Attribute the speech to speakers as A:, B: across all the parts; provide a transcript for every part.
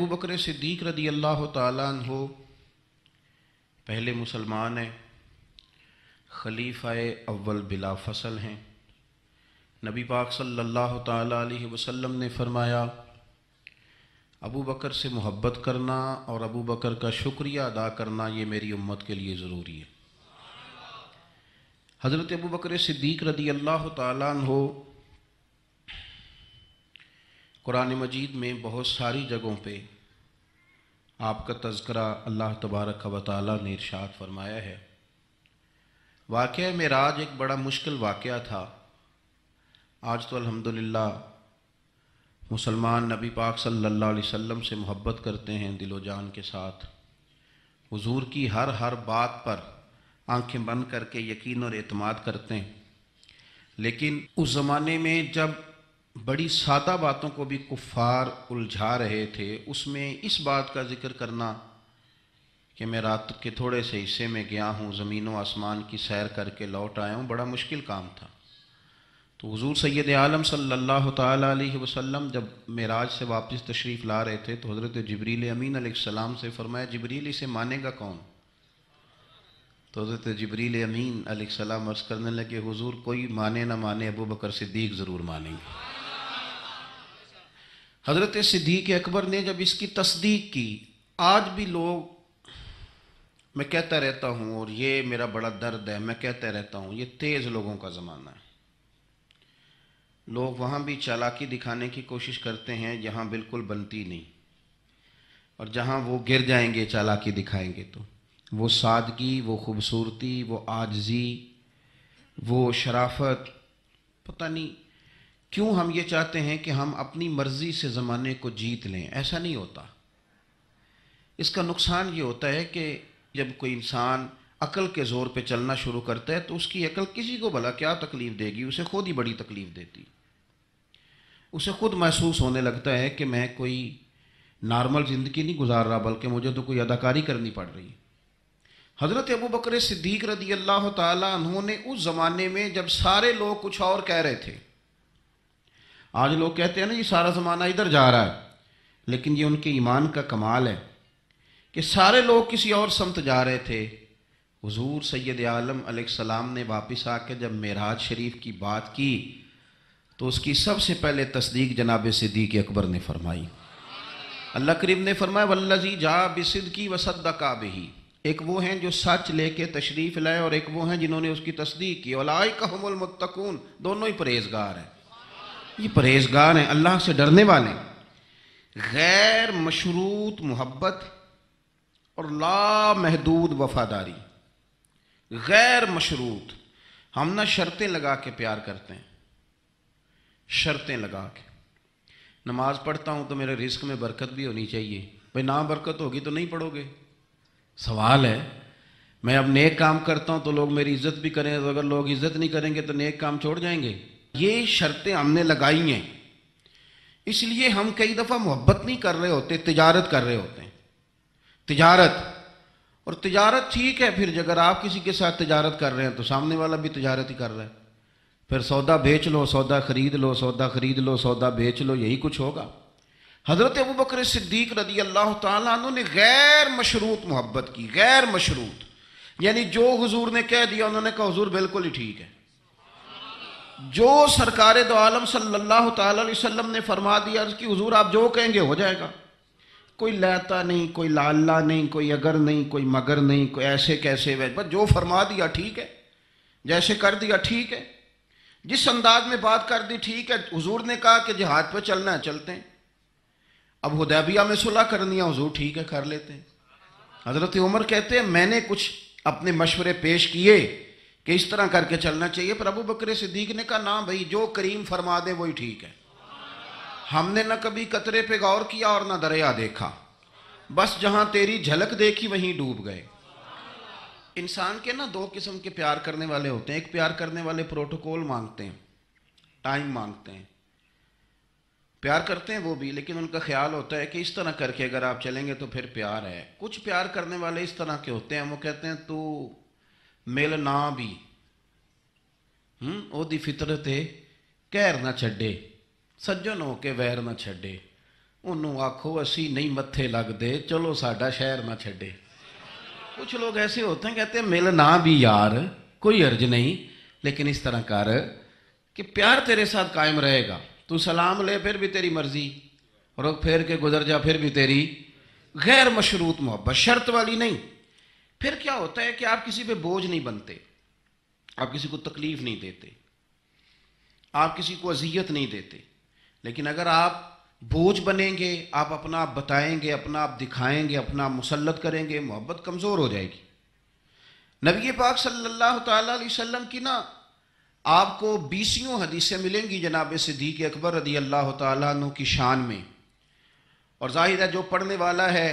A: अबू बकर सिद्दीक रदी अल्लाह हो पहले मुसलमान हैं खलीफ़ा अव्वल बिला फसल हैं नबी पाक सल्लल्लाहु अलैहि वसल्लम ने फरमाया अबू बकर से मोहब्बत करना और अबू बकर का शुक्रिया अदा करना ये मेरी उम्मत के लिए ज़रूरी है हज़रत अबू बकर सिद्दीक रदी अल्लाह हो कुरान मजीद में बहुत सारी जगहों पे आपका तस्करा अल्लाह तबारक व ने इर्शाद फरमाया है वाक़ राज एक बड़ा मुश्किल वाक़ था आज तो अल्हम्दुलिल्लाह मुसलमान नबी पाक सल्लल्लाहु अलैहि वसल्लम से मोहब्बत करते हैं दिलो जान के साथ हजूर की हर हर बात पर आंखें बंद करके यकीन और अतमाद करते हैं लेकिन उस ज़माने में जब बड़ी सादा बातों को भी कुफ़ार उलझा रहे थे उसमें इस बात का जिक्र करना कि मैं रात के थोड़े से हिस्से में गया हूँ ज़मीन व आसमान की सैर करके लौट आया हूँ बड़ा मुश्किल काम था तो हजूर सैद आलम सल्लल्लाहु अलैहि वसल्लम जब मेराज से वापस तशरीफ़ ला रहे थे तो हज़रत जबरील अमीन सलाम से फ़रमाया जबरील इसे मानेगा कौन तो हज़रत जबरील अमीन सलाम अर्ज़ करने लगे हुजूर कोई माने ना माने अबू बकर सिद्दीक ज़रूर मानेंगे हज़रत सिद्दीक अकबर ने जब इसकी तस्दीक की आज भी लोग मैं कहता रहता हूँ और ये मेरा बड़ा दर्द है मैं कहता रहता हूँ ये तेज़ लोगों का ज़माना है लोग वहाँ भी चालाकी दिखाने की कोशिश करते हैं जहाँ बिल्कुल बनती नहीं और जहाँ वो गिर जाएंगे चालाकी दिखाएंगे तो वो सादगी वो खूबसूरती वो आजजी वो शराफत पता नहीं क्यों हम ये चाहते हैं कि हम अपनी मर्ज़ी से ज़माने को जीत लें ऐसा नहीं होता इसका नुकसान ये होता है कि जब कोई इंसान अकल के ज़ोर पे चलना शुरू करता है तो उसकी अकल किसी को भला क्या तकलीफ़ देगी उसे खुद ही बड़ी तकलीफ़ देती उसे खुद महसूस होने लगता है कि मैं कोई नॉर्मल ज़िंदगी नहीं गुजार रहा बल्कि मुझे तो कोई अदाकारी करनी पड़ रही हज़रत अबू बकर सिद्दीक रदी अल्लाह तुमने उस ज़माने में जब सारे लोग कुछ और कह रहे थे आज लोग कहते हैं ना ये सारा ज़माना इधर जा रहा है लेकिन ये उनके ईमान का कमाल है कि सारे लोग किसी और समत जा रहे थे हज़ूर सैद आलम सलाम ने वापस आके जब मेराज शरीफ की बात की तो उसकी सबसे पहले तस्दीक जनाब सिद्दीक अकबर ने फरमाई अल्लाह करीब ने फरमाया वल्लजी जा बिसद की वसद का बही एक वो हैं जो सच लेके तशरीफ़ लाए और एक वो हैं जिन्होंने उसकी तस्दीक की ओलाई कहमुलमतकून दोनों ही परहेजगार हैं ये परहेजगार हैं अल्लाह से डरने वाले गैर मशरूत मोहब्बत और लामहदूद वफादारी गैर मशरूत हम ना शर्तें लगा के प्यार करते हैं शर्तें लगा के नमाज पढ़ता हूँ तो मेरे रिस्क में बरकत भी होनी चाहिए भाई ना बरकत होगी तो नहीं पढ़ोगे सवाल है मैं अब नेक काम करता हूँ तो लोग मेरी इज्जत भी करें तो अगर लोग इज्जत नहीं करेंगे तो नेक काम छोड़ जाएंगे ये शर्तें हमने लगाई हैं इसलिए हम कई दफ़ा मोहब्बत नहीं कर रहे होते तिजारत कर रहे होते हैं तिजारत और तिजारत ठीक है फिर अगर आप किसी के साथ तिजारत कर रहे हैं तो सामने वाला भी तिजारत ही कर रहा है फिर सौदा बेच लो सौदा खरीद लो सौदा खरीद लो सौदा बेच लो यही कुछ होगा हज़रत अबू बकर सिद्दीक रदी अल्लाह तु ने गैर मशरूत मोहब्बत की गैर मशरूत यानी जो हजूर ने कह दिया उन्होंने कहा हजूर बिल्कुल ही ठीक है जो सरकार दो आलम सल्लल्लाहु अलैहि वसल्लम ने फरमा दिया कि हुजूर आप जो कहेंगे हो जाएगा कोई लहता नहीं कोई लाला नहीं कोई अगर नहीं कोई मगर नहीं कोई ऐसे कैसे वैसे बस जो फरमा दिया ठीक है जैसे कर दिया ठीक है जिस अंदाज में बात कर दी ठीक है हजूर ने कहा कि जहाज पर चलना है चलते हैं अब हदैबिया में सुलह करनी है हजूर ठीक है कर लेते हैं हजरत उमर कहते हैं मैंने कुछ अपने मशवरे पेश किए कि इस तरह करके चलना चाहिए पर अबू बकर सिद्दीक ने कहा ना भाई जो करीम फरमा दे वही ठीक है हमने ना कभी कतरे पे गौर किया और ना दरिया देखा बस जहां तेरी झलक देखी वहीं डूब गए इंसान के ना दो किस्म के प्यार करने वाले होते हैं एक प्यार करने वाले प्रोटोकॉल मांगते हैं टाइम मांगते हैं प्यार करते हैं वो भी लेकिन उनका ख्याल होता है कि इस तरह करके अगर आप चलेंगे तो फिर प्यार है कुछ प्यार करने वाले इस तरह के होते हैं वो कहते हैं तू मिल ना भी हम्म फितरत ਫਿਤਰਤ ना छे सज्जन ਛੱਡੇ ਸੱਜਣ ਹੋ ਕੇ ਵੈਰ ਨਾ ਛੱਡੇ ਉਹਨੂੰ ਆਖੋ ਅਸੀਂ ਨਹੀਂ ਮੱਥੇ ਲੱਗਦੇ ਚਲੋ ਸਾਡਾ ਸ਼ਹਿਰ कुछ लोग ऐसे होते हैं कहते मिल ना भी यार कोई अर्ज नहीं लेकिन इस तरह कर कि प्यार तेरे साथ कायम रहेगा तू सलाम ले फिर भी तेरी मर्जी रुक फेर के गुजर जा फिर भी तेरी गैर मशरूत मोहब्बत शर्त वाली नहीं फिर क्या होता है कि आप किसी पे बोझ नहीं बनते आप किसी को तकलीफ नहीं देते आप किसी को अजियत नहीं देते लेकिन अगर आप बोझ बनेंगे आप अपना आप बताएंगे अपना आप दिखाएंगे अपना आप मुसलत करेंगे मोहब्बत कमज़ोर हो जाएगी नबी पाक सल्लल्लाहु अलैहि वसल्लम की ना आपको बीसियों हदीसें मिलेंगी जनाब सिद्दीक अकबर रदी अल्लाह तु की शान में और जाहिर है जो पढ़ने वाला है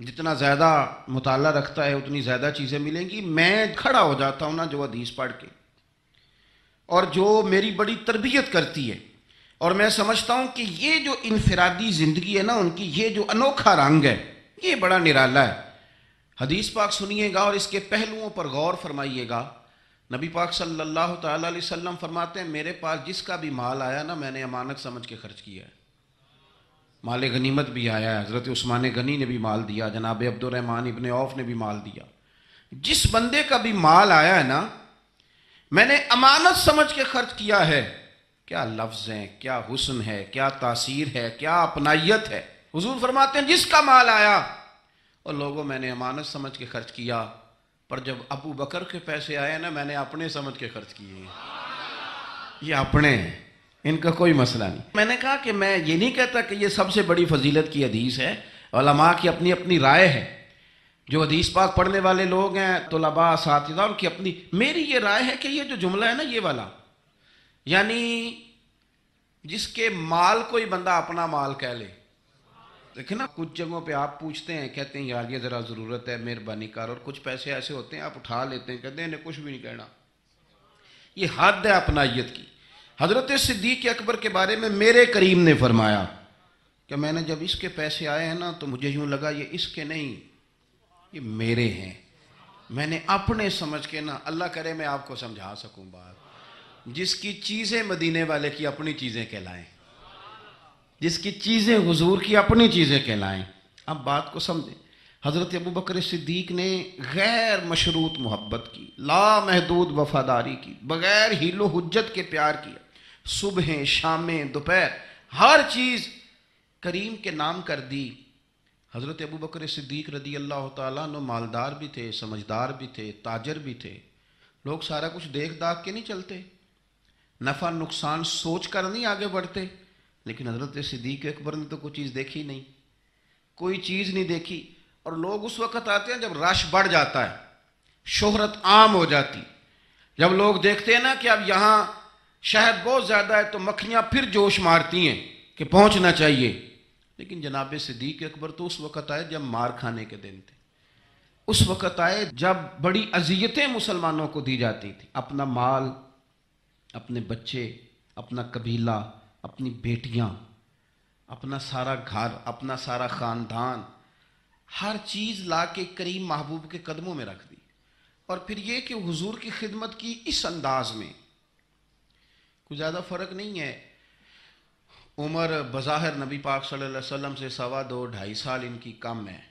A: जितना ज़्यादा मुताल रखता है उतनी ज़्यादा चीज़ें मिलेंगी मैं खड़ा हो जाता हूँ ना जो हदीस पढ़ के और जो मेरी बड़ी तरबियत करती है और मैं समझता हूँ कि ये जो इनफरादी ज़िंदगी है ना उनकी ये जो अनोखा रंग है ये बड़ा निराला है हदीस पाक सुनिएगा और इसके पहलुओं पर गौर फरमाइएगा नबी पाक सल्लल्लाहु अलैहि वसल्लम फरमाते हैं मेरे पास जिसका भी माल आया ना मैंने अमानत समझ के खर्च किया है माल गनीमत भी आया है हज़रत उस्मान गनी ने भी माल दिया जनाब अब्दुलरहमान इबन औफ ने भी माल दिया जिस बंदे का भी माल आया है ना मैंने अमानत समझ के खर्च किया है क्या लफ्ज़ हैं क्या हुसन है क्या तासीर है क्या अपनाइत है हुजूर फरमाते हैं जिसका माल आया और लोगों मैंने अमानत समझ के खर्च किया पर जब अबू बकर के पैसे आए ना मैंने अपने समझ के खर्च किए ये अपने हैं इनका कोई मसला नहीं मैंने कहा कि मैं ये नहीं कहता कि ये सबसे बड़ी फजीलत की हदीस है ओलमा की अपनी अपनी राय है जो हदीस पाक पढ़ने वाले लोग हैं तलबा साथ उनकी अपनी मेरी ये राय है कि ये जो जुमला है ना ये वाला यानी जिसके माल कोई बंदा अपना माल कह ले देखे ना कुछ जगहों पे आप पूछते हैं कहते हैं यार ये ज़रा ज़रूरत है मेहरबानी कर और कुछ पैसे ऐसे होते हैं आप उठा लेते हैं कहते हैं इन्हें कुछ भी नहीं कहना ये हद है अपनाइत की हजरत सिद्दीक अकबर के बारे में मेरे करीम ने फरमाया कि मैंने जब इसके पैसे आए हैं ना तो मुझे यूं लगा ये इसके नहीं ये मेरे हैं मैंने अपने समझ के ना अल्लाह करे मैं आपको समझा सकूं बात जिसकी चीज़ें मदीने वाले की अपनी चीज़ें कहलाएं जिसकी चीज़ें हजूर की अपनी चीज़ें कहलाएं अब बात को समझें हज़रत अबू बकर सिद्दीक ने गैर मशरूत मोहब्बत की लामहदूद वफादारी की बग़ैर हीलो हजत के प्यार किया सुबह शामें दोपहर हर चीज़ करीम के नाम कर दी हज़रत अबू बकर सिद्दीक रदी अल्लाह तु मालदार भी थे समझदार भी थे ताजर भी थे लोग सारा कुछ देख दाख के नहीं चलते नफ़ा नुकसान सोच कर नहीं आगे बढ़ते लेकिन हज़रत सिद्दीक अकबर ने तो कोई चीज़ देखी नहीं कोई चीज़ नहीं देखी और लोग उस वक़्त आते हैं जब रश बढ़ जाता है शोहरत आम हो जाती जब लोग देखते हैं ना कि अब यहाँ शहद बहुत ज़्यादा है तो मक्खियाँ फिर जोश मारती हैं कि पहुँचना चाहिए लेकिन जनाब सिद्दीक अकबर तो उस वक़्त आए जब मार खाने के दिन थे उस वक़्त आए जब बड़ी अजियतें मुसलमानों को दी जाती थी अपना माल अपने बच्चे अपना कबीला अपनी बेटियाँ अपना सारा घर अपना सारा ख़ानदान हर चीज़ ला के करीम महबूब के कदमों में रख दी और फिर ये कि हुजूर की खिदमत की इस अंदाज में कुछ ज़्यादा फ़र्क नहीं है उम्र बज़ाहिर नबी पाक सल्लल्लाहु अलैहि वसल्लम से सवा दो ढाई साल इनकी कम है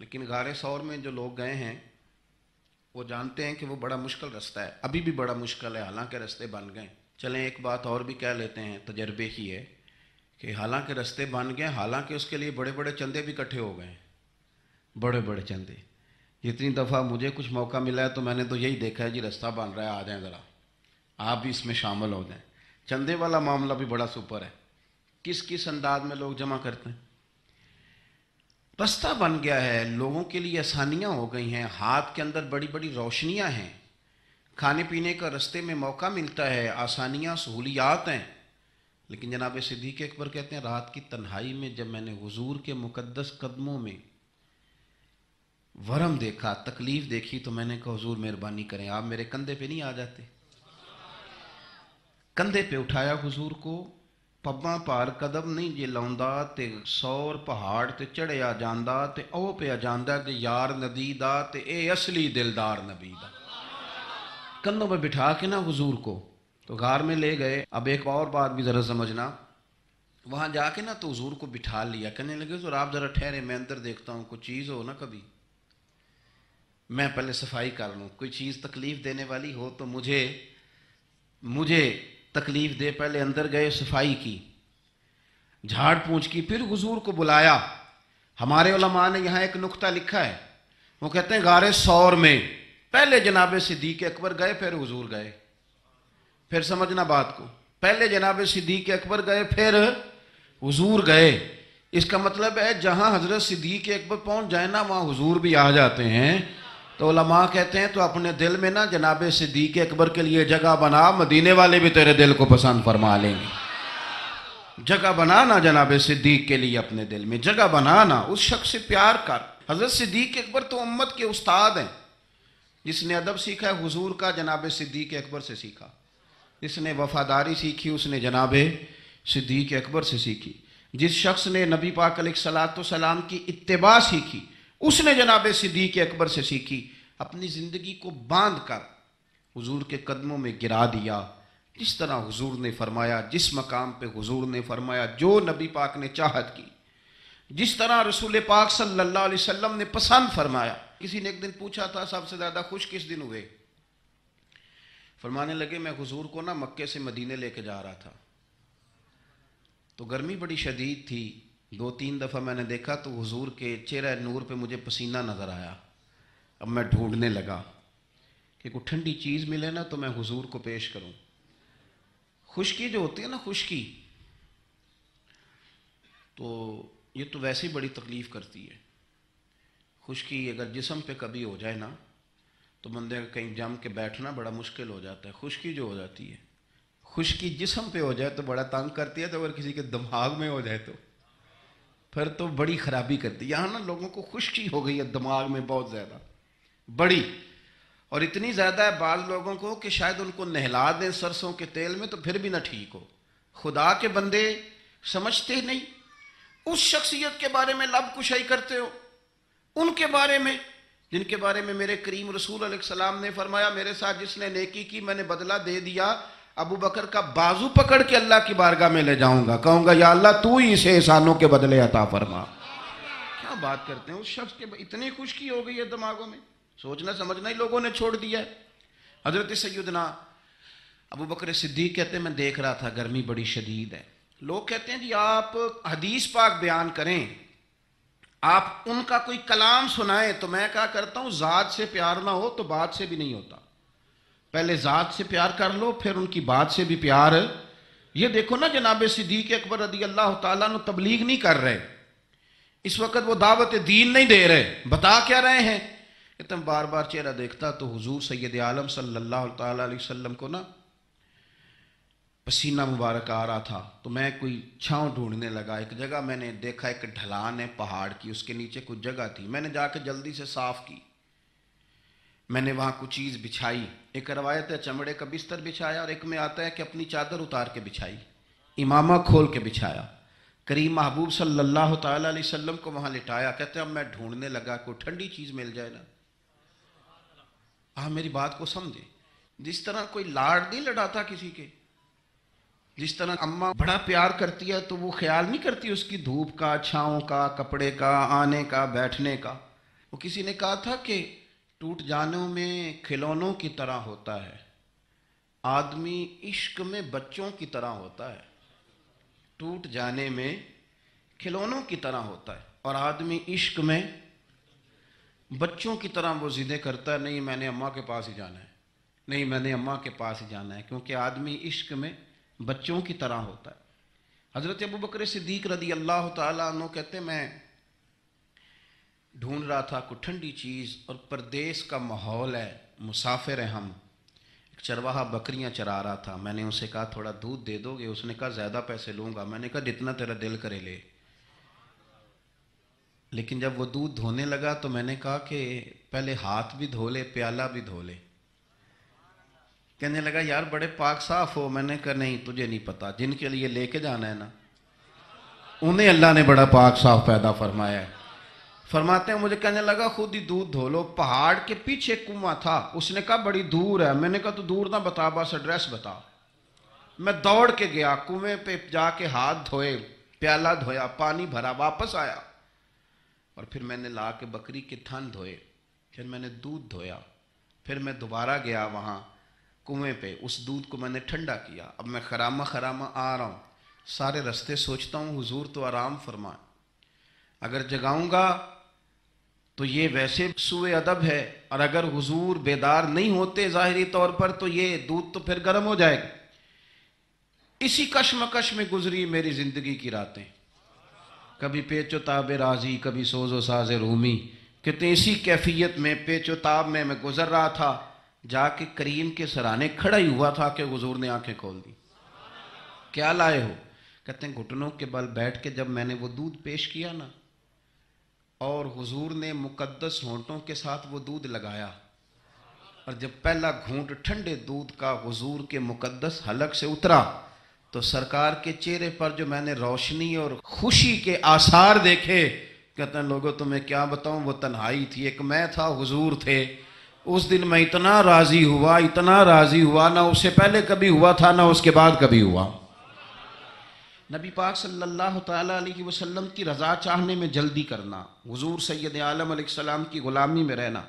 A: लेकिन गारे सौर में जो लोग गए हैं वो जानते हैं कि वो बड़ा मुश्किल रास्ता है अभी भी बड़ा मुश्किल है हालांकि रास्ते बन गए चलें एक बात और भी कह लेते हैं तजर्बे ही है कि हालांकि रास्ते बन गए हालांकि उसके लिए बड़े बड़े चंदे भी इकट्ठे हो गए बड़े बड़े चंदे जितनी दफ़ा मुझे कुछ मौका मिला है तो मैंने तो यही देखा है जी रास्ता बन रहा है आ जाए ज़रा आप भी इसमें शामिल हो जाएं चंदे वाला मामला भी बड़ा सुपर है किस किस अंदाज में लोग जमा करते हैं बस्ता बन गया है लोगों के लिए आसानियाँ हो गई हैं हाथ के अंदर बड़ी बड़ी रोशनियाँ हैं खाने पीने का रस्ते में मौका मिलता है आसानियाँ सहूलियात हैं लेकिन जनाब सिद्दीक अकबर कहते हैं रात की तन्हाई में जब मैंने हजूर के मुकदस कदमों में वरम देखा तकलीफ़ देखी तो मैंने कहा हजूर मेहरबानी करें आप मेरे कंधे पे नहीं आ जाते कंधे पे उठाया हजूर को पब्बा पार कदम नहीं जे ਲਾਉਂਦਾ तो सौर पहाड़ ਤੇ चढ़या जाता तो ओ पे ਜਾਂਦਾ ਤੇ यार नदी ਦਾ ਤੇ ਇਹ असली दिलदार नबी ਦਾ कंधों पर बिठा के ना हजूर को तो गार में ले गए अब एक और बात भी ज़रा समझना वहाँ जाके ना तो हजूर को बिठा लिया कहने लगे तो आप ज़रा ठहरे मैं अंदर देखता हूँ कोई चीज़ हो ना कभी मैं पहले सफाई कर लूँ कोई चीज़ तकलीफ़ देने वाली हो तो मुझे मुझे तकलीफ दे पहले अंदर गए सफाई की झाड़ पूछ की फिर हुजूर को बुलाया हमारे उलमा ने यहाँ एक नुक्ता लिखा है वो कहते हैं गारे सौर में पहले जनाब सिद्दीक अकबर गए फिर हुजूर गए फिर समझना बात को पहले जनाब सिद्दीक अकबर गए फिर हुजूर गए इसका मतलब है जहां हजरत सिद्दीक अकबर पहुंच जाए ना वहां हुजूर भी आ जाते हैं तो लमा कहते हैं तो अपने दिल में ना जनाब सिद्दीक अकबर के लिए जगह बना मदीने वाले भी तेरे दिल को पसंद फरमा लेंगे जगह बना ना जनाब सिद्दीक के लिए अपने दिल में जगह बना ना उस शख्स से प्यार कर हज़रत सिद्दीक अकबर तो उम्मत के उस्ताद हैं जिसने अदब सीखा है हुजूर का जनाब सिद्दीक अकबर से सीखा जिसने वफादारी सीखी उसने जनाब सिद्दीक अकबर से सीखी जिस शख्स ने नबी पाक सलात सलाम की इतबा सीखी उसने जनाब सिद्दीक अकबर से सीखी अपनी ज़िंदगी को बांध कर हजूर के कदमों में गिरा दिया जिस तरह हजूर ने फरमाया जिस मकाम पर हुजूर ने फरमाया जो नबी पाक ने चाहत की जिस तरह रसूल पाक सल्ला अलैहि ने पसंद फरमाया किसी ने एक दिन पूछा था सबसे ज़्यादा खुश किस दिन हुए फरमाने लगे मैं हुजूर को ना मक्के से मदीने लेके जा रहा था तो गर्मी बड़ी शदीद थी दो तीन दफ़ा मैंने देखा तो हुजूर के चेहरे नूर पे मुझे पसीना नज़र आया अब मैं ढूंढने लगा कि कोई ठंडी चीज़ मिले ना तो मैं हुजूर को पेश करूं खुशकी जो होती है ना खुशकी तो ये तो वैसे ही बड़ी तकलीफ़ करती है खुशकी अगर जिसम पे कभी हो जाए ना तो बंदे का कहीं जम के बैठना बड़ा मुश्किल हो जाता है खुशकी जो हो जाती है खुशकी जिसम पे हो जाए तो बड़ा तंग करती है तो अगर किसी के दिमाग में हो जाए तो फिर तो बड़ी खराबी करती यहाँ ना लोगों को खुशी हो गई है दिमाग में बहुत ज़्यादा बड़ी और इतनी ज़्यादा है बाल लोगों को कि शायद उनको नहला दें सरसों के तेल में तो फिर भी ना ठीक हो खुदा के बंदे समझते नहीं उस शख्सियत के बारे में लब कुशाई करते हो उनके बारे में जिनके बारे में मेरे करीम रसूल सलाम ने फरमाया मेरे साथ जिसने नेकी की मैंने बदला दे दिया अबू बकर का बाजू पकड़ के अल्लाह की बारगाह में ले जाऊंगा कहूंगा या अल्लाह तू ही इसे एहसानों के बदले अता फरमा क्या बात करते हैं उस शख्स के इतनी खुशकी हो गई है दिमागों में सोचना समझना ही लोगों ने छोड़ दिया है हजरत सैदना अबू बकर सिद्दीक कहते हैं मैं देख रहा था गर्मी बड़ी शदीद है लोग कहते हैं जी आप हदीस पाक बयान करें आप उनका कोई कलाम सुनाएं तो मैं क्या करता हूं ज़ात से प्यार ना हो तो बात से भी नहीं होता पहले ज़ात से प्यार कर लो फिर उनकी बात से भी प्यार ये देखो ना जनाब सिद्दीक अकबर रदी अल्लाह तु तबलीग नहीं कर रहे इस वक्त वो दावत दीन नहीं दे रहे बता क्या रहे हैं कि तुम बार बार चेहरा देखता तो हजूर सैद आलम सल्लाम को ना पसीना मुबारक आ रहा था तो मैं कोई छाँव ढूंढने लगा एक जगह मैंने देखा एक ढलान है पहाड़ की उसके नीचे कुछ जगह थी मैंने जाके जल्दी से साफ़ की मैंने वहाँ कुछ चीज़ बिछाई एक रवायत है चमड़े का बिस्तर बिछाया और एक में आता है कि अपनी चादर उतार के बिछाई इमामा खोल के बिछाया करीम महबूब सल्लल्लाहु ताला अलैहि वसल्लम को वहाँ लिटाया कहते हैं अब मैं ढूंढने लगा कोई ठंडी चीज़ मिल जाए ना आप मेरी बात को समझे जिस तरह कोई लाड़ नहीं लड़ाता किसी के जिस तरह अम्मा बड़ा प्यार करती है तो वो ख्याल नहीं करती उसकी धूप का छाँव का कपड़े का आने का बैठने का वो किसी ने कहा था कि टूट जाने में खिलौनों की तरह होता है आदमी इश्क में बच्चों की तरह होता है टूट जाने में खिलौनों की तरह होता है और आदमी इश्क में बच्चों की तरह वो जिदे करता है नहीं मैंने अम्मा के पास ही जाना है नहीं मैंने अम्मा के पास ही जाना है क्योंकि आदमी इश्क में बच्चों की तरह होता है हज़रत अबू बकर सिद्दीक रदी अल्लाह तहते कहते मैं ढूंढ रहा था कुछ ठंडी चीज़ और परदेश का माहौल है मुसाफिर हैं हम एक चरवाहा बकरियां चरा रहा था मैंने उसे कहा थोड़ा दूध दे दोगे उसने कहा ज़्यादा पैसे लूँगा मैंने कहा जितना तेरा दिल करे ले लेकिन जब वो दूध धोने लगा तो मैंने कहा कि पहले हाथ भी धो ले प्याला भी धो ले कहने लगा यार बड़े पाक साफ हो मैंने कहा नहीं तुझे नहीं पता जिनके लिए लेके जाना है ना उन्हें अल्लाह ने बड़ा पाक साफ पैदा फरमाया है फरमाते हैं मुझे कहने लगा खुद ही दूध धो लो पहाड़ के पीछे कुआ था उसने कहा बड़ी दूर है मैंने कहा तो दूर ना बता बस एड्रेस बता मैं दौड़ के गया कुएं पे जाके हाथ धोए प्याला धोया पानी भरा वापस आया और फिर मैंने ला के बकरी के थन धोए फिर मैंने दूध धोया फिर मैं दोबारा गया वहाँ कुएं पे उस दूध को मैंने ठंडा किया अब मैं खरामा खरामा आ रहा हूँ सारे रास्ते सोचता हूँ हुजूर तो आराम फरमाए अगर जगाऊंगा तो ये वैसे सुए अदब है और अगर हुजूर बेदार नहीं होते ज़ाहरी तौर पर तो ये दूध तो फिर गर्म हो जाएगा इसी कशमकश में गुजरी मेरी ज़िंदगी की रातें कभी पेचोताब राजी कभी सोजो साज रूमी कितने इसी कैफियत में पेचोताब में मैं गुजर रहा था जाके करीम के सराहने खड़ा ही हुआ था कि हुजूर ने आंखें खोल दी क्या लाए हो कहते हैं घुटनों के बल बैठ के जब मैंने वो दूध पेश किया ना और हुजूर ने मुकद्दस होंटों के साथ वो दूध लगाया और जब पहला घूंट ठंडे दूध का हुजूर के मुकद्दस हलक से उतरा तो सरकार के चेहरे पर जो मैंने रोशनी और खुशी के आसार देखे कहते हैं लोगों तुम्हें क्या बताऊं वो तन्हाई थी एक मैं था हुजूर थे उस दिन मैं इतना राज़ी हुआ इतना राज़ी हुआ ना उससे पहले कभी हुआ था ना उसके बाद कभी हुआ नबी पाक सल्लल्लाहु अलैहि वसल्लम की रज़ा चाहने में जल्दी करना हुजूर सैद आलम सलाम की ग़ुलामी में रहना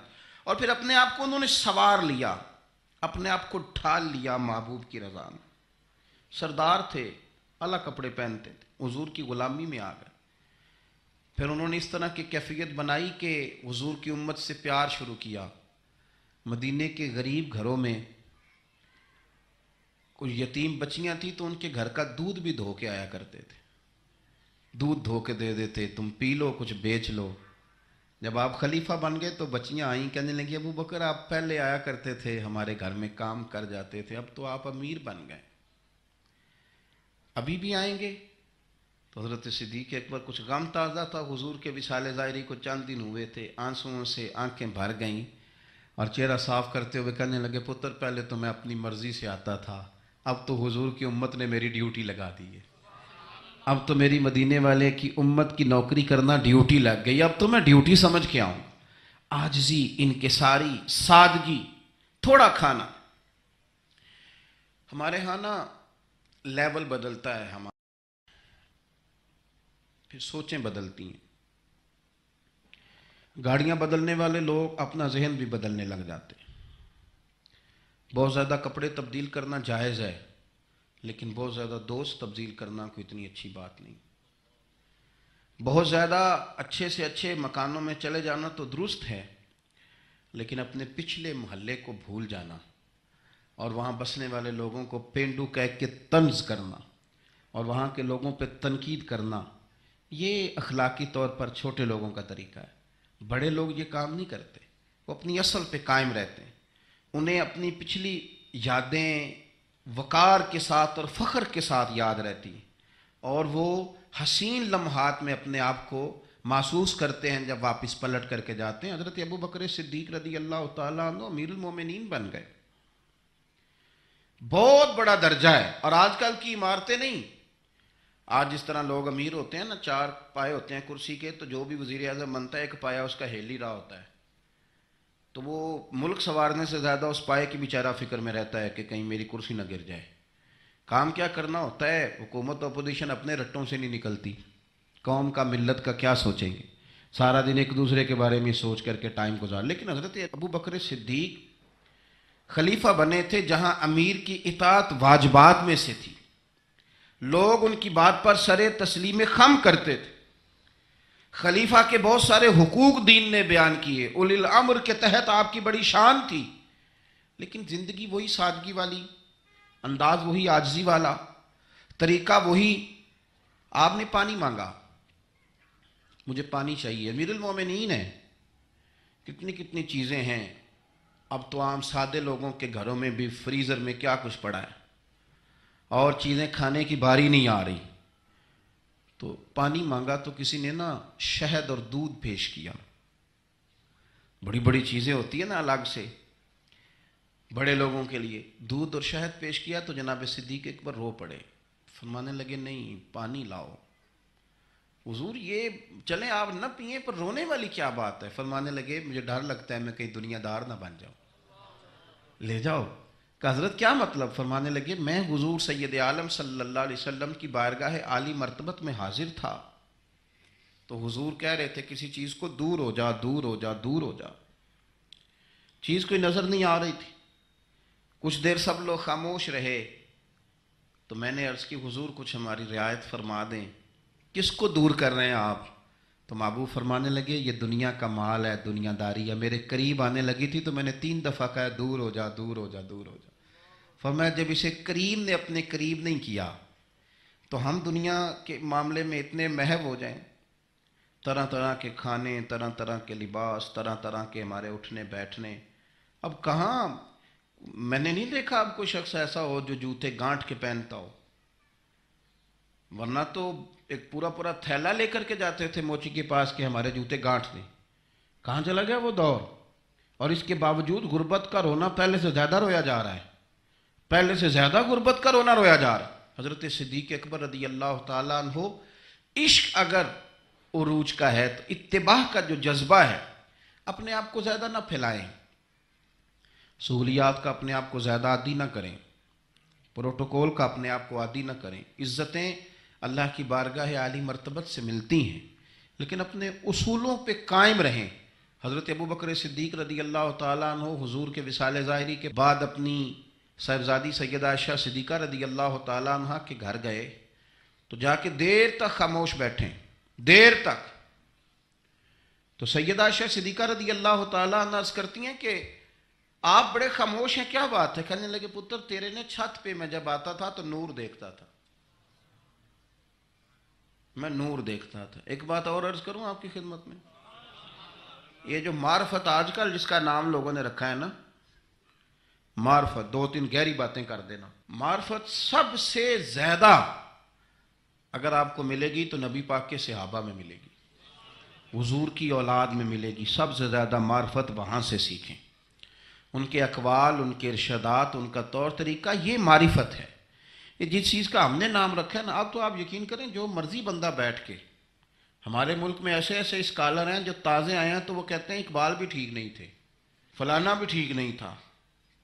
A: और फिर अपने आप को उन्होंने सवार लिया अपने आप को ढाल लिया महबूब की रज़ा में सरदार थे अलग कपड़े पहनते थे हुजूर की ग़ुलामी में आ गए फिर उन्होंने इस तरह की कैफियत बनाई कि हुजूर की उम्मत से प्यार शुरू किया मदीने के गरीब घरों में कुछ यतीम बच्चियां थी तो उनके घर का दूध भी धो के आया करते थे दूध धो के दे देते तुम पी लो कुछ बेच लो जब आप खलीफा बन गए तो बच्चियां आई कहने लगी अबू बकर आप पहले आया करते थे हमारे घर में काम कर जाते थे अब तो आप अमीर बन गए अभी भी आएंगे तो हजरत सिद्दीक अकबर कुछ गम ताज़ा था हुजूर के विशाले ज़ायरी को चंद दिन हुए थे आंसुओं से आंखें भर गईं और चेहरा साफ करते हुए कहने लगे पुत्र पहले तो मैं अपनी मर्ज़ी से आता था अब तो हुजूर की उम्मत ने मेरी ड्यूटी लगा दी है अब तो मेरी मदीने वाले की उम्मत की नौकरी करना ड्यूटी लग गई अब तो मैं ड्यूटी समझ के आऊँ आजजी इनकसारी सादगी थोड़ा खाना हमारे यहाँ ना लेवल बदलता है हमारा फिर सोचें बदलती हैं गाड़ियां बदलने वाले लोग अपना जहन भी बदलने लग जाते बहुत ज़्यादा कपड़े तब्दील करना जायज़ है लेकिन बहुत ज़्यादा दोस्त तब्दील करना कोई इतनी अच्छी बात नहीं बहुत ज़्यादा अच्छे से अच्छे मकानों में चले जाना तो दुरुस्त है लेकिन अपने पिछले महल्ले को भूल जाना और वहाँ बसने वाले लोगों को पेंडू कह के तंज करना और वहाँ के लोगों पर तनकीद करना ये अखलाकी तौर पर छोटे लोगों का तरीका है बड़े लोग ये काम नहीं करते वो अपनी असल पर कायम रहते हैं उन्हें अपनी पिछली यादें वक़ार के साथ और फ़ख्र के साथ याद रहती और वो हसीन लम्हात में अपने आप को महसूस करते हैं जब वापस पलट करके जाते हैं हज़रत अबू बकर सिद्दीक रदी अल्लाह तमीरमिन बन गए बहुत बड़ा दर्जा है और आजकल की इमारतें नहीं आज जिस तरह लोग अमीर होते हैं ना चार पाए होते हैं कुर्सी के तो जो भी वजीर अजम बनता है एक पाया उसका हेली रहा होता है तो वो मुल्क संवारने से ज़्यादा उस पाए की बेचारा फिक्र में रहता है कि कहीं मेरी कुर्सी ना गिर जाए काम क्या करना होता है हुकूमत अपोजिशन अपने रट्टों से नहीं निकलती कौम का मिलत का क्या सोचेंगे सारा दिन एक दूसरे के बारे में सोच करके टाइम गुजार लेकिन हज़रत अबू बकर सिद्दीक खलीफा बने थे जहां अमीर की इतात वाजबात में से थी लोग उनकी बात पर सरे तस्लीम खम करते थे खलीफा के बहुत सारे हकूक दीन ने बयान किए उलिल अमर के तहत आपकी बड़ी शान थी लेकिन ज़िंदगी वही सादगी वाली अंदाज वही आजजी वाला तरीका वही आपने पानी मांगा मुझे पानी चाहिए अमीरुल मोमिनीन है कितनी कितनी चीज़ें हैं अब तो आम सादे लोगों के घरों में भी फ्रीज़र में क्या कुछ पड़ा है और चीज़ें खाने की बारी नहीं आ रही तो पानी मांगा तो किसी ने ना शहद और दूध पेश किया बड़ी बड़ी चीज़ें होती है ना अलग से बड़े लोगों के लिए दूध और शहद पेश किया तो जनाब सिद्दीक बार रो पड़े फरमाने लगे नहीं पानी लाओ हजूर ये चले आप न पिए पर रोने वाली क्या बात है फरमाने लगे मुझे डर लगता है मैं कहीं दुनियादार ना बन जाऊं ले जाओ का हज़रत क्या मतलब फरमाने लगे मैं हज़ूर सैद आलम सल्ला अलैहि की बारगाह आली मरतबत में हाजिर था तो हजूर कह रहे थे किसी चीज़ को दूर हो जा दूर हो जा दूर हो जा चीज़ कोई नज़र नहीं आ रही थी कुछ देर सब लोग खामोश रहे तो मैंने अर्ज़ की हजूर कुछ हमारी रियायत फरमा दें किसको दूर कर रहे हैं आप तो महबूब फरमाने लगे ये दुनिया का माल है दुनियादारी है मेरे करीब आने लगी थी तो मैंने तीन दफ़ा कहा दूर हो जा दूर हो जा दूर हो जा फरमाया जब इसे करीब ने अपने करीब नहीं किया तो हम दुनिया के मामले में इतने महव हो जाएं तरह तरह के खाने तरह तरह के लिबास तरह तरह के हमारे उठने बैठने अब कहाँ मैंने नहीं देखा अब कोई शख्स ऐसा हो जो जूते गांठ के पहनता हो वरना तो एक पूरा पूरा थैला लेकर के जाते थे मोची के पास के हमारे जूते गांठ थे कहाँ चला गया वो दौर और इसके बावजूद गुर्बत का रोना पहले से ज़्यादा रोया जा रहा है पहले से ज़्यादा गुर्बत का रोना रोया जा रहा है हज़रत सिद्दीक अकबर रदी अल्लाह तहो इश्क अगर उरूज का है तो इतबाह का जो जज्बा है अपने आप को ज़्यादा ना फैलाएं सहूलियात का अपने आप को ज़्यादा आदि ना करें प्रोटोकॉल का अपने आप को आदि ना करें इज़्ज़तें अल्लाह की बारगाह आली मरतबत से मिलती हैं लेकिन अपने असूलों पर कायम रहें हज़रत अबू बकर सिद्दीक रदी अल्लाह तु हजूर के विसाल ज़ाहरी के बाद अपनी साहबजादी सैद आशा सिद्दीक़ा रदी अल्लाह तह के घर गए तो जाके देर तक खामोश बैठे देर तक तो सैद आशा सिद्दीक़ा रदी अल्लाह तज करती हैं कि आप बड़े खामोश हैं क्या बात है कहने लगे पुत्र तेरे ने छत पे मैं जब आता था तो नूर देखता था मैं नूर देखता था एक बात और अर्ज करूं आपकी खिदमत में ये जो मार्फत आजकल जिसका नाम लोगों ने रखा है ना मार्फत दो तीन गहरी बातें कर देना मार्फत सबसे ज्यादा अगर आपको मिलेगी तो नबी पाक के सहाबा में मिलेगी हजूर की औलाद में मिलेगी सबसे ज़्यादा मार्फत वहाँ से सीखें उनके अकवाल उनके इर्शदात उनका तौर तरीका ये मारिफत है कि जिस चीज़ का हमने नाम रखा है ना अब तो आप यकीन करें जो मर्जी बंदा बैठ के हमारे मुल्क में ऐसे ऐसे स्कॉलर हैं जो ताज़े आए हैं तो वो कहते हैं इकबाल भी ठीक नहीं थे फलाना भी ठीक नहीं था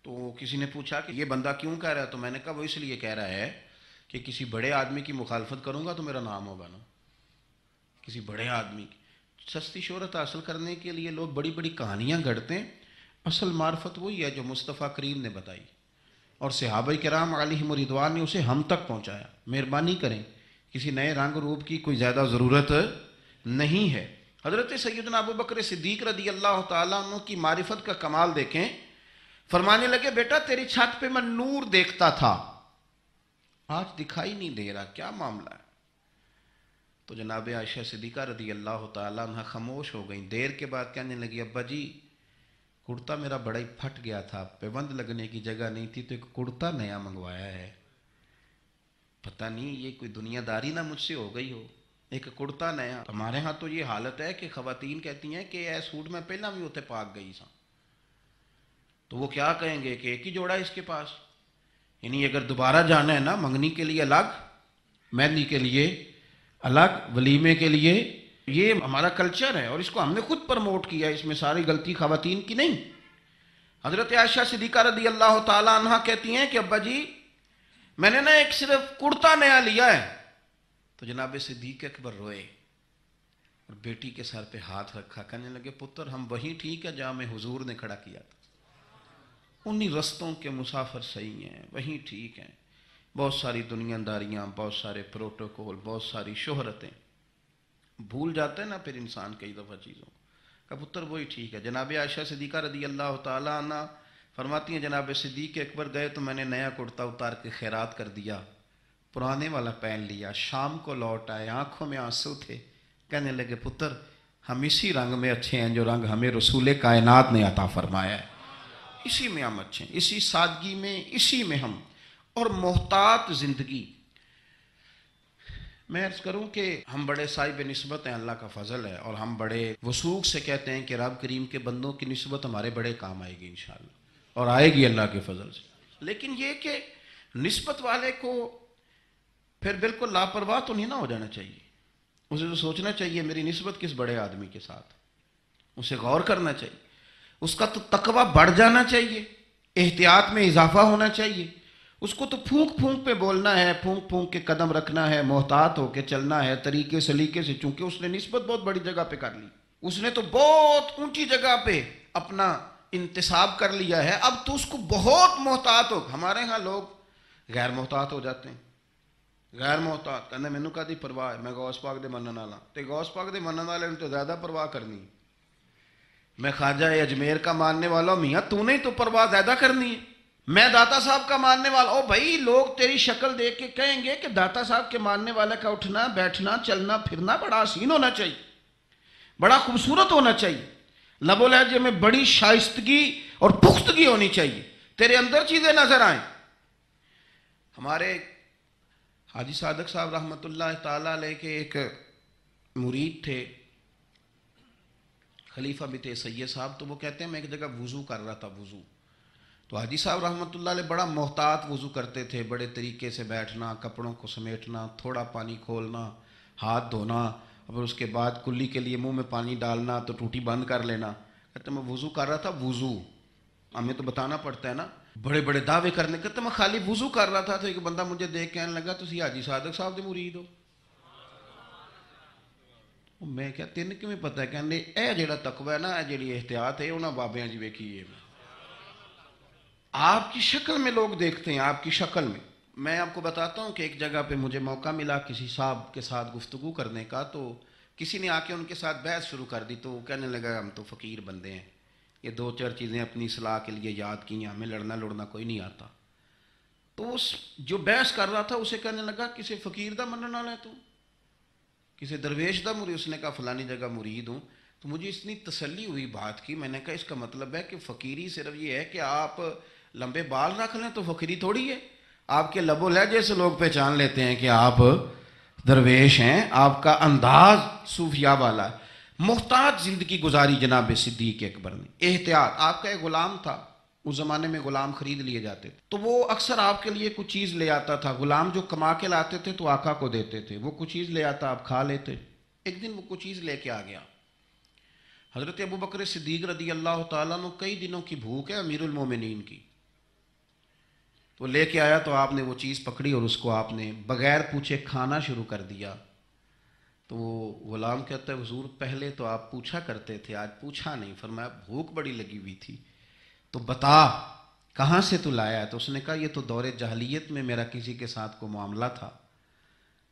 A: तो किसी ने पूछा कि ये बंदा क्यों कह रहा है तो मैंने कहा वो इसलिए कह रहा है कि किसी बड़े आदमी की मुखालफत करूँगा तो मेरा नाम होगा ना किसी बड़े आदमी की सस्ती शहरत हासिल करने के लिए लोग बड़ी बड़ी कहानियाँ गढ़ते हैं असल मार्फत वही है जो मुस्तफ़ा करीम ने बताई और सहाब कराम मरिदवान ने उसे हम तक पहुँचाया मेहरबानी करें किसी नए रंग रूप की कोई ज़्यादा ज़रूरत नहीं है हज़रत सैदना अबू बकर सिद्दीक रदी अल्लाह तु की मारिफत का कमाल देखें फरमाने लगे बेटा तेरी छत पे मैं नूर देखता था आज दिखाई नहीं दे रहा क्या मामला है तो जनाब आयशा सिद्दीका रदी अल्लाह तमोश खामोश हो गई देर के बाद कहने लगी अब्बा जी कुर्ता मेरा बड़ा ही फट गया था पेबंद लगने की जगह नहीं थी तो एक कुर्ता नया मंगवाया है पता नहीं ये कोई दुनियादारी ना मुझसे हो गई हो एक कुर्ता नया हमारे यहाँ तो ये हालत है कि खातन कहती हैं कि यह सूट मैं पहला भी उतने पाक गई सा तो वो क्या कहेंगे कि एक ही जोड़ा इसके पास यानी अगर दोबारा जाना है ना मंगनी के लिए अलग मेहंदी के लिए अलग वलीमे के लिए ये हमारा कल्चर है और इसको हमने खुद प्रमोट किया इसमें सारी गलती खातन की नहीं हज़रत आयशा सिद्दीका रदी अल्लाह तहा कहती हैं कि अब्बा जी मैंने ना एक सिर्फ कुर्ता नया लिया है तो जनाब सिद्दीक अकबर रोए और बेटी के सर पे हाथ रखा कहने लगे पुत्र हम वहीं ठीक है जहाँ मैं हुजूर ने खड़ा किया था उन्हीं रस्तों के मुसाफर सही हैं वहीं ठीक हैं बहुत सारी दुनियादारियाँ बहुत सारे प्रोटोकॉल बहुत सारी शोहरतें भूल जाते हैं ना फिर इंसान कई दफ़ा चीज़ों का पुत्र वही ठीक है जनाब आयशा सिद्दीका रदी अल्लाह तना फरमाती हैं जनाब सिद्दीक अकबर गए तो मैंने नया कुर्ता उतार के खैरात कर दिया पुराने वाला पहन लिया शाम को लौट आए आंखों में आंसू थे कहने लगे पुत्र हम इसी रंग में अच्छे हैं जो रंग हमें रसूल कायनात ने अता फरमाया है इसी में हम अच्छे हैं इसी सादगी में इसी में हम और मोहतात ज़िंदगी मैं अर्ज़ करूं कि हम बड़े साहिब नस्बत हैं अल्लाह का फजल है और हम बड़े वसूख से कहते हैं कि रब करीम के बंदों की नस्बत हमारे बड़े काम आएगी इन और आएगी अल्लाह के फजल से लेकिन ये कि नस्बत वाले को फिर बिल्कुल लापरवाह तो नहीं ना हो जाना चाहिए उसे तो सोचना चाहिए मेरी नस्बत किस बड़े आदमी के साथ उसे गौर करना चाहिए उसका तो तकवा बढ़ जाना चाहिए एहतियात में इजाफा होना चाहिए उसको तो फूंक फूंक पे बोलना है फूंक फूंक के कदम रखना है मोहतात होके चलना है तरीके सलीके से चूंकि उसने निस्बत बहुत बड़ी जगह पे कर ली उसने तो बहुत ऊंची जगह पे अपना इंतसाब कर लिया है अब तो उसको बहुत मोहतात हो हमारे यहाँ लोग गैर मोहतात हो जाते हैं गैर मोहतात कहने मैनू कहा परवाह है मैं गौस पाक दे मनन वाला तो गौस पाक के मनन वाले ने तो ज़्यादा परवाह करनी मैं ख्वाजा अजमेर का मानने वाला हूँ मियाँ तूने ही तो परवाह ज़्यादा करनी है मैं दाता साहब का मानने वाला ओ भाई लोग तेरी शक्ल देख के कहेंगे कि दाता साहब के मानने वाले का उठना बैठना चलना फिरना बड़ा हसीन होना चाहिए बड़ा खूबसूरत होना चाहिए लबो लहजे में बड़ी शाइस्तगी और पुख्तगी होनी चाहिए तेरे अंदर चीज़ें नजर आए हमारे हाजी सादक साहब रहमत ताले के एक मुरीद थे खलीफा बिते सैद साहब तो वो कहते हैं मैं एक जगह वज़ू कर रहा था वज़ू तो हाजी साहब रहमत बड़ा मोहतात वज़ू करते थे बड़े तरीके से बैठना कपड़ों को समेटना थोड़ा पानी खोलना हाथ धोना और उसके बाद कुल्ली के लिए मुंह में पानी डालना तो टूटी बंद कर लेना कहते मैं वज़ू कर रहा था वज़ू हमें तो बताना पड़ता है ना बड़े बड़े दावे करने कहते मैं खाली वज़ू कर रहा था तो एक बंदा मुझे देख के आने लगा तुम हाजी सादक साहब के मुरीद हो मैं क्या तेन किमें पता कहने यह जोड़ा तकवा है ना जी एहतियात है उन्होंने बाबे जी वेखी है आपकी शक्ल में लोग देखते हैं आपकी शक्ल में मैं आपको बताता हूँ कि एक जगह पे मुझे मौका मिला किसी साहब के साथ गुफ्तगु करने का तो किसी ने आके उनके साथ बहस शुरू कर दी तो वो कहने लगा हम तो फ़कीर बंदे हैं ये दो चार चीज़ें अपनी सलाह के लिए याद की हैं हमें लड़ना लड़ना कोई नहीं आता तो उस जो बहस कर रहा था उसे कहने लगा किसी फ़कीर का मन ना है तू किसी दरवेश का मुरी उसने कहा फ़लानी जगह मुरीद हूँ तो मुझे इतनी तसली हुई बात की मैंने कहा इसका मतलब है कि फ़कीरी सिर्फ ये है कि आप लंबे बाल रख लें तो फकीरी थोड़ी है आपके लबो लहजे से लोग पहचान लेते हैं कि आप दरवेश हैं आपका अंदाज सूफिया वाला मुहताज ज़िंदगी गुजारी जनाब सिद्दीक अकबर ने एहतियात आपका एक ग़ुलाम था उस ज़माने में ग़ुलाम ख़रीद लिए जाते थे तो वो अक्सर आपके लिए कुछ चीज़ ले आता था ग़ुलाम जो कमा के लाते थे तो आका को देते थे वो कुछ चीज़ ले आता आप खा लेते एक दिन वो कुछ चीज़ लेके आ गया हज़रत अबू बकर सिद्दीक रदी अल्लाह कई दिनों की भूख है अमीरमिन की तो लेके आया तो आपने वो चीज़ पकड़ी और उसको आपने बगैर पूछे खाना शुरू कर दिया तो वो गुलाम कहता है हजूर पहले तो आप पूछा करते थे आज पूछा नहीं फरमाया भूख बड़ी लगी हुई थी तो बता कहाँ से तू लाया है तो उसने कहा ये तो दौरे जहलीत में मेरा किसी के साथ को मामला था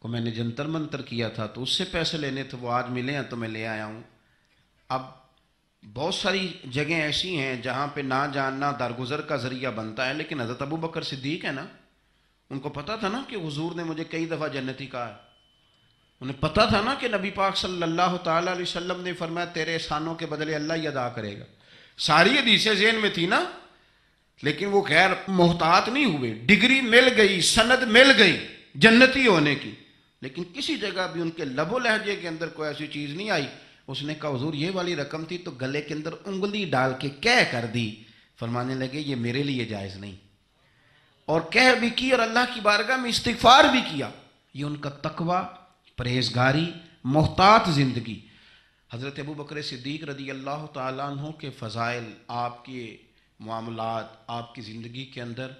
A: को मैंने जंतर मंतर किया था तो उससे पैसे लेने थे वो आज मिले हैं तो मैं ले आया हूँ अब बहुत सारी जगह ऐसी हैं जहाँ पे ना जानना दरगुजर का ज़रिया बनता है लेकिन हज़रत अबू बकर सिद्दीक है ना उनको पता था ना कि हज़ूर ने मुझे कई दफ़ा जन्नती कहा है उन्हें पता था ना कि नबी पाक सल्लल्लाहु सल्ला वसल्लम ने फरमाया तेरे एहसानों के बदले अल्लाह ही अदा करेगा सारी हदीसें जेन में थी ना लेकिन वो खैर मोहतात नहीं हुए डिग्री मिल गई सनद मिल गई जन्नती होने की लेकिन किसी जगह भी उनके लबो लहजे के अंदर कोई ऐसी चीज़ नहीं आई उसने कहा हजूर ये वाली रकम थी तो गले के अंदर उंगली डाल के कह कर दी फरमाने लगे ये मेरे लिए जायज़ नहीं और कह भी की और अल्लाह की बारगाह में इस्तफार भी किया ये उनका तकवा परहेजगारी मोहतात ज़िंदगी हज़रत अबू बकर सिद्दीक रदी अल्लाह तु के फ़ज़ाइल आपके मामला आपकी ज़िंदगी के अंदर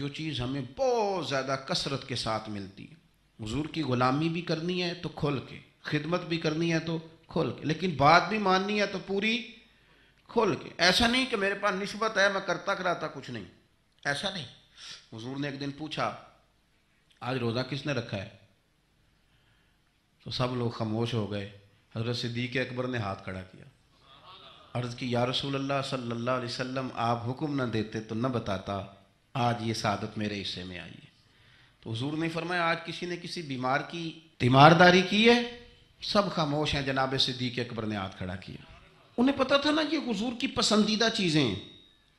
A: जो चीज़ हमें बहुत ज़्यादा कसरत के साथ मिलती है हजूर की ग़ुलामी भी करनी है तो खुल के खिदमत भी करनी है तो खोल के लेकिन बात भी माननी है तो पूरी खोल के ऐसा नहीं कि मेरे पास निस्बत है मैं करता कराता कुछ नहीं ऐसा नहीं हजूर ने एक दिन पूछा आज रोज़ा किसने रखा है तो सब लोग खामोश हो गए हजरत सिद्दीक अकबर ने हाथ खड़ा किया अर्ज़ की या रसूल अल्लाह अलैहि वसल्लम आप हुक्म ना देते तो न बताता आज ये सादत मेरे हिस्से में आई है तो हजूर ने फरमाया आज किसी ने किसी बीमार की तीमारदारी की है सब खामोश हैं जनाब सिद्दीक अकबर ने हाथ खड़ा किया उन्हें पता था ना ये हजूर की पसंदीदा चीज़ें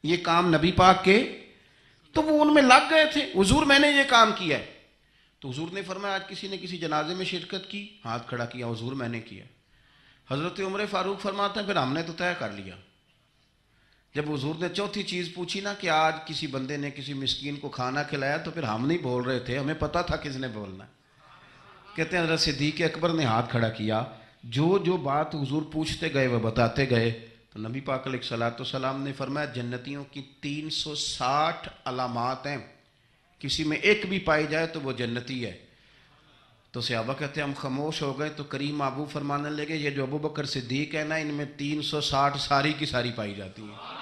A: ये काम नबी पाक के तो वो उनमें लग गए थे हजूर मैंने ये काम किया है तो हजूर ने फरमाया आज किसी ने किसी जनाजे में शिरकत की हाथ खड़ा किया हजूर मैंने किया हज़रत उम्र फारूक फरमाते हैं फिर हमने तो तय कर लिया जब हजूर ने चौथी चीज़ पूछी ना कि आज किसी बंदे ने किसी मिस्किन को खाना खिलाया तो फिर हम नहीं बोल रहे थे हमें पता था किसने बोलना है कहते हैं सिद्दीक अकबर ने हाथ खड़ा किया जो जो बात हुजूर पूछते गए वह बताते गए तो नबी पाक सलात सलाम ने फरमाया जन्नतियों की 360 अलामत हैं किसी में एक भी पाई जाए तो वो जन्नती है तो सहाबा कहते हैं हम खामोश हो गए तो करीम आबू फरमाने लगे ये जो अबू बकर सिद्दीक है ना इनमें 360 सारी की सारी पाई जाती है